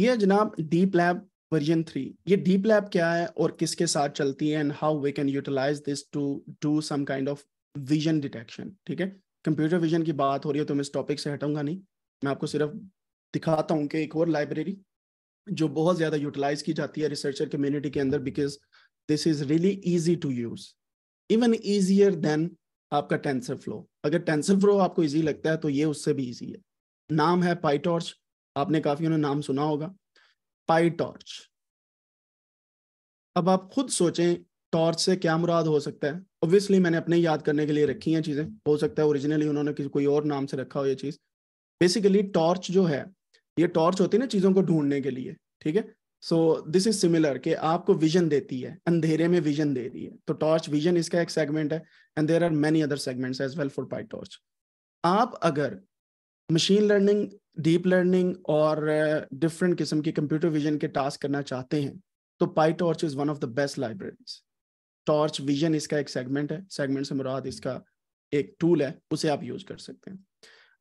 ये जनाब deep lab version three ये डीप लैब क्या है और किसके साथ चलती है and how we can utilise this to do some kind of vision detection ठीक है कंप्यूटर विजन की बात हो रही है तो मैं इस टॉपिक से हटाऊंगा नहीं मैं आपको सिर्फ दिखाता हूँ कि एक और लाइब्रेरी जो बहुत ज़्यादा यूटिलाइज की जाती है रिसर्चर कम्युनिटी के अंदर because this is really easy to use even easier than आपका टेंसर फ्लो अगर टेंसर फ्लो आपको ईजी लगता है तो ये उससे भी ईजी है नाम है पाइटॉर्च आपने काफी उन्हें नाम सुना होगा पाई टॉर्च अब आप खुद सोचें टॉर्च से क्या मुराद हो सकता है ऑब्वियसली मैंने अपने याद करने के लिए रखी हैं चीज़ें हो सकता है ओरिजिनली उन्होंने किसी कोई और नाम से रखा हो ये चीज़ बेसिकली टॉर्च जो है ये टॉर्च होती है ना चीज़ों को ढूंढने के लिए ठीक है सो दिस इज सिमिलर कि आपको विजन देती है अंधेरे में विजन दे रही है तो टॉर्च विजन इसका एक सेगमेंट है and there are many other segments as well for PyTorch आप अगर मशीन लर्निंग डीप लर्निंग और डिफरेंट uh, किस्म के कंप्यूटर विजन के टास्क करना चाहते हैं तो PyTorch is one of the best libraries torchvision इसका एक सेगमेंट है सेगमेंट से मुराद इसका एक टूल है उसे आप यूज कर सकते हैं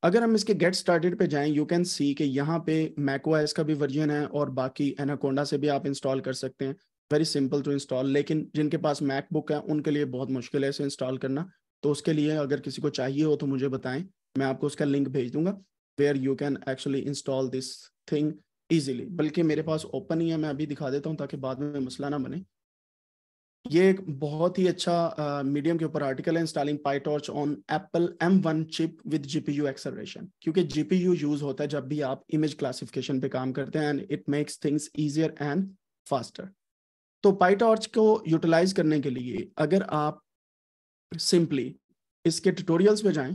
अगर हम इसके गेट स्टार्टेड पे जाएं यू कैन सी कि यहाँ पे मैकोएस का भी वर्जन है और बाकी एनाकोंडा से भी आप इंस्टॉल कर सकते हैं वेरी सिंपल टू इंस्टॉल लेकिन जिनके पास मैकबुक है उनके लिए बहुत मुश्किल है इसे इंस्टॉल करना तो उसके लिए अगर किसी को चाहिए हो तो मुझे बताएं मैं आपको उसका लिंक भेज दूंगा where you can actually install this thing easily बल्कि मेरे पास ओपन ही है मैं अभी दिखा देता हूँ ताकि बाद में मसला ना बने ये एक बहुत ही अच्छा मीडियम uh, के ऊपर आर्टिकल है installing PyTorch on Apple M one chip with GPU acceleration क्योंकि जीपीयू यूज होता है जब भी आप इमेज क्लासिफिकेशन पे काम करते हैं and it makes things easier and faster तो पाईटॉर्च को यूटिलाइज करने के लिए अगर आप सिंपली इसके ट्यूटोरियल्स पे जाएं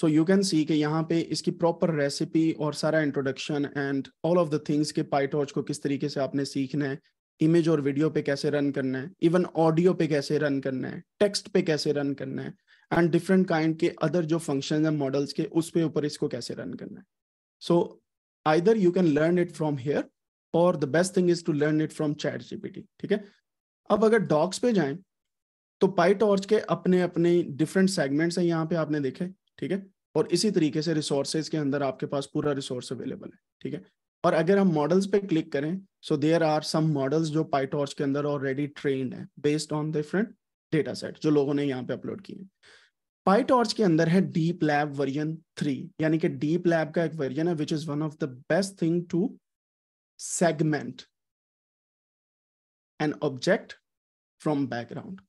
सो यू कैन सी कि यहाँ पे इसकी प्रॉपर रेसिपी और सारा introduction and all of the things के पाइटॉर्च को किस तरीके से आपने सीखना है इमेज और वीडियो पे कैसे रन करना है इवन ऑडियो पे कैसे रन करना है टेक्स्ट पे कैसे रन करना है एंड डिफरेंट काइंड के अदर जो फंक्शन है मॉडल्स के उस पे ऊपर इसको कैसे रन करना है so either you can learn it from here और the best thing is to learn it from ChatGPT ठीक है अब अगर डॉक्स पे जाएं तो पाई टॉर्च के अपने अपने डिफरेंट सेगमेंट्स हैं यहाँ पे आपने देखे ठीक है और इसी तरीके से रिसोर्सेज के अंदर आपके पास पूरा रिसोर्स अवेलेबल है ठीक है और अगर हम मॉडल्स पे क्लिक करें so there are some models जो पाइटॉर्च के अंदर ऑलरेडी ट्रेन है based on different data set जो लोगों ने यहाँ पे अपलोड किए पाइटॉर्च के अंदर है डीप लैब वर्जन थ्री यानी कि डीप लैब का एक वर्जन है which is one of the best thing to segment an object from background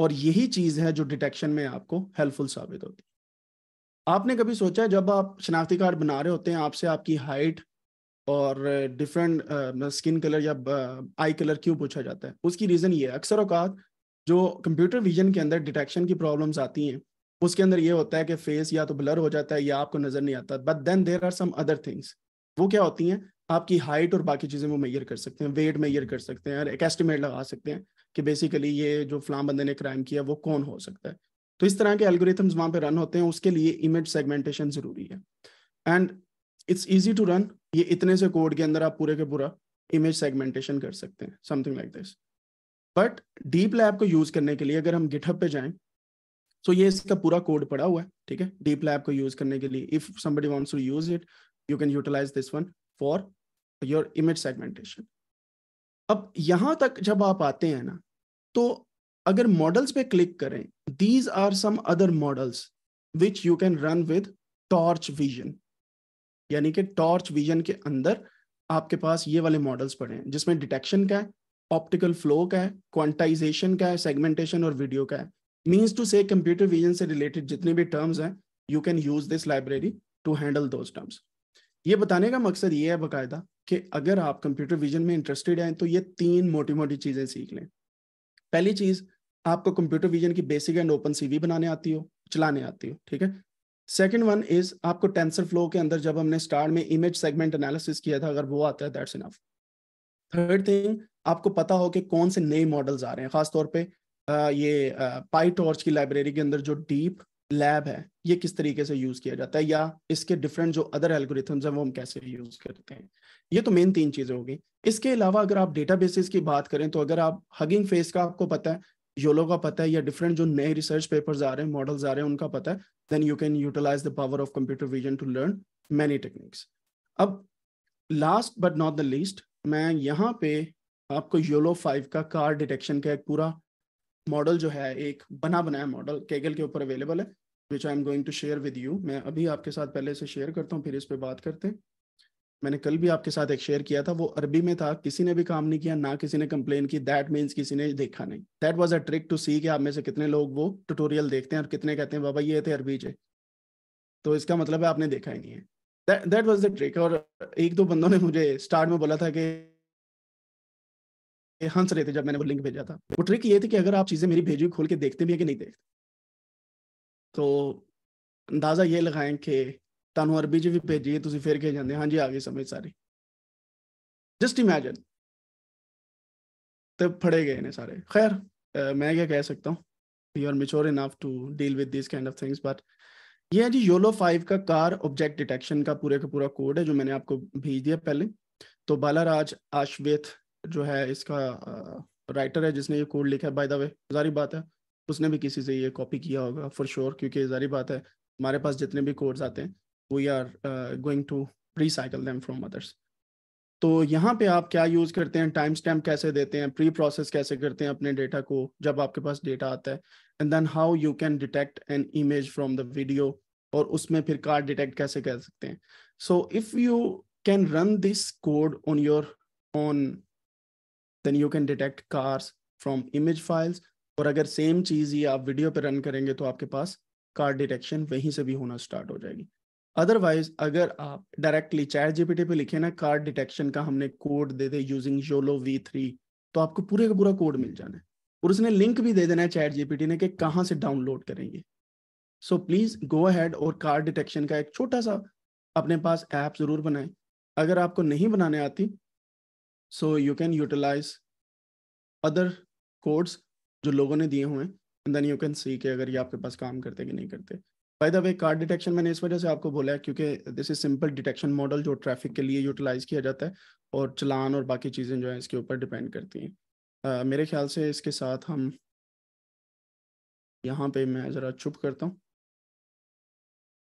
और यही चीज है जो डिटेक्शन में आपको हेल्पफुल साबित होती है आपने कभी सोचा जब आप शनाख्ती कार्ड बना रहे होते हैं आपसे आपकी हाइट और डिफरेंट मतलब स्किन कलर या आई कलर क्यों पूछा जाता है उसकी रीज़न ये है अक्सर अवकात जो कंप्यूटर विजन के अंदर डिटेक्शन की प्रॉब्लम्स आती हैं उसके अंदर ये होता है कि फेस या तो ब्लर हो जाता है या आपको नज़र नहीं आता but then there are some other things वो क्या होती हैं आपकी हाइट और बाकी चीज़ें वो मैयर कर सकते हैं वेट मैयर कर सकते हैं और एक एस्टिमेट लगा सकते हैं कि बेसिकली ये जो फलाम बंदे ने क्राइम किया वो कौन हो सकता है तो इस तरह के एल्गोरिथम्स वहाँ पे रन होते हैं उसके लिए इमेज सेगमेंटेशन ज़रूरी है and it's easy to run ये इतने से कोड के अंदर आप पूरे के पूरा इमेज सेगमेंटेशन कर सकते हैं something like this but DeepLab को यूज़ करने के लिए अगर हम गिटहब पे जाएं तो ये इसका पूरा कोड पड़ा हुआ है ठीक है डीप लैब को यूज़ करने के लिए if somebody wants to use it you can utilise this one for your image segmentation अब यहां तक जब आप आते हैं ना तो अगर मॉडल्स पे क्लिक करें these are some other models which you can run with torchvision यानी कि टॉर्च विजन के अंदर आपके पास ये वाले मॉडल्स पड़े हैं जिसमें डिटेक्शन का है ऑप्टिकल फ्लो का है क्वांटाइजेशन का है सेगमेंटेशन और वीडियो का है मीन्स टू से कंप्यूटर विजन से रिलेटेड जितने भी टर्म्स हैं you can use this library to handle those terms ये बताने का मकसद ये है बाकायदा कि अगर आप कंप्यूटर विजन में इंटरेस्टेड हैं तो ये तीन मोटी मोटी चीज़ें सीख लें पहली चीज़ आपको कंप्यूटर विजन की बेसिक एंड ओपन सीवी बनाने आती हो चलाने आती हो ठीक है सेकेंड वन इज आपको टेंसर फ्लो के अंदर जब हमने स्टार्ट में इमेज सेगमेंट एनालिसिस किया था अगर वो आता है दैट्स इनफ थर्ड थिंग आपको पता हो कि कौन से नए मॉडल्स आ रहे हैं खासतौर पर ये पाई टॉर्च की लाइब्रेरी के अंदर जो डीप लैब है ये किस तरीके से यूज किया जाता है या इसके डिफरेंट जो अदर एल्गोरिथम्स हैं वो हम कैसे यूज करते हैं ये तो मेन तीन चीजें होगी इसके अलावा अगर आप डेटा की बात करें तो अगर आप हगिंग फेस का आपको पता है योलो का पता है या डिफरेंट जो नए रिसर्च पेपर्स आ रहे हैं मॉडल्स आ रहे हैं उनका पता है then you can utilize the power of computer vision to learn many techniques अब last but not the least मैं यहाँ पे आपको योलो फाइव का कार डिटेक्शन का एक पूरा मॉडल जो है एक बना बनाया मॉडल केगल के ऊपर अवेलेबल है which I am going to share with you मैं अभी आपके साथ पहले से शेयर करता हूँ फिर इस पर बात करते हैं मैंने कल भी आपके साथ एक शेयर किया था वो अरबी में था किसी ने भी काम नहीं किया ना किसी ने कंप्लेन की दैट मीन्स किसी ने देखा नहीं that was a trick to see कि आप में से कितने लोग वो ट्यूटोरियल देखते हैं और कितने कहते हैं बाबा ये थे अरबी जे तो इसका मतलब है आपने देखा ही नहीं है दैट वॉज द ट्रिक और एक दो बंदों ने मुझे स्टार्ट में बोला था कि हंस रहे थे जब मैंने वो लिंक भेजा था वो ट्रिक ये थी कि अगर आप चीज़ें मेरी भेजी खोल के देखते भी है कि नहीं देखते तो अंदाज़ा ये लगाएं कि ਤੁਹਾਨੂੰ ਅਰਬੀ ਚ ਵੀ ਭੇਜੀ ਤੁਸੀਂ ਫਿਰ ਕੇ ਜਾਂਦੇ ਹਾਂਜੀ ਆ ਗਈ ਸਮਝ ਸਾਰੀ ਜਸਟ ਇਮੇਜਿਨ ਤੇ ਫੜੇ ਗਏ ਨੇ ਸਾਰੇ ਖੈਰ मैं क्या कह सकता हूँ you are mature enough to deal with this kind of things but ये है जी योलो फाइव का कार ऑब्जेक्ट डिटेक्शन का पूरे का पूरा कोड है जो मैंने आपको भेज दिया पहले तो बालाराज आश्वेत जो है इसका राइटर है जिसने ये कोड लिखा है बाय द वे जारी बात है उसने भी किसी से ये कॉपी किया होगा फॉर श्योर sure, क्योंकि जारी बात है हमारे पास जितने भी कोड्स आते हैं we are going to recycle them from others तो यहाँ पे आप क्या यूज़ करते हैं टाइम स्टैम्प कैसे देते हैं प्री प्रोसेस कैसे करते हैं अपने डेटा को जब आपके पास डेटा आता है and then how you can detect an image from the video और उसमें फिर कार डिटेक्ट कैसे कर सकते हैं so if you can run this code on your own then you can detect cars from image files और अगर same चीज़ ये आप वीडियो पे रन करेंगे तो आपके पास कार डिटेक्शन वहीं से भी होना स्टार्ट हो जाएगी अदरवाइज अगर आप डायरेक्टली चैट जीपीटी पे लिखे ना कार डिटेक्शन का हमने कोड दे दे यूजिंग जोलो वी थ्री तो आपको पूरे का पूरा कोड मिल जाना है और उसने लिंक भी दे देना है चैट जीपीटी ने कि कहाँ से डाउनलोड करेंगे सो प्लीज़ गो अहेड और कार डिटेक्शन का एक छोटा सा अपने पास ऐप ज़रूर बनाएं अगर आपको नहीं बनाने आती so you can utilize other codes जो लोगों ने दिए हुए हैं देन यू कैन सी के अगर ये आपके पास काम करते कि नहीं करते by the way car detection मैंने इस वजह से आपको बोला है क्योंकि this is simple detection model जो ट्रैफिक के लिए यूटिलाइज किया जाता है और चलान और बाकी चीज़ें जो है इसके ऊपर डिपेंड करती हैं uh, मेरे ख्याल से इसके साथ हम यहाँ पे मैं ज़रा चुप करता हूँ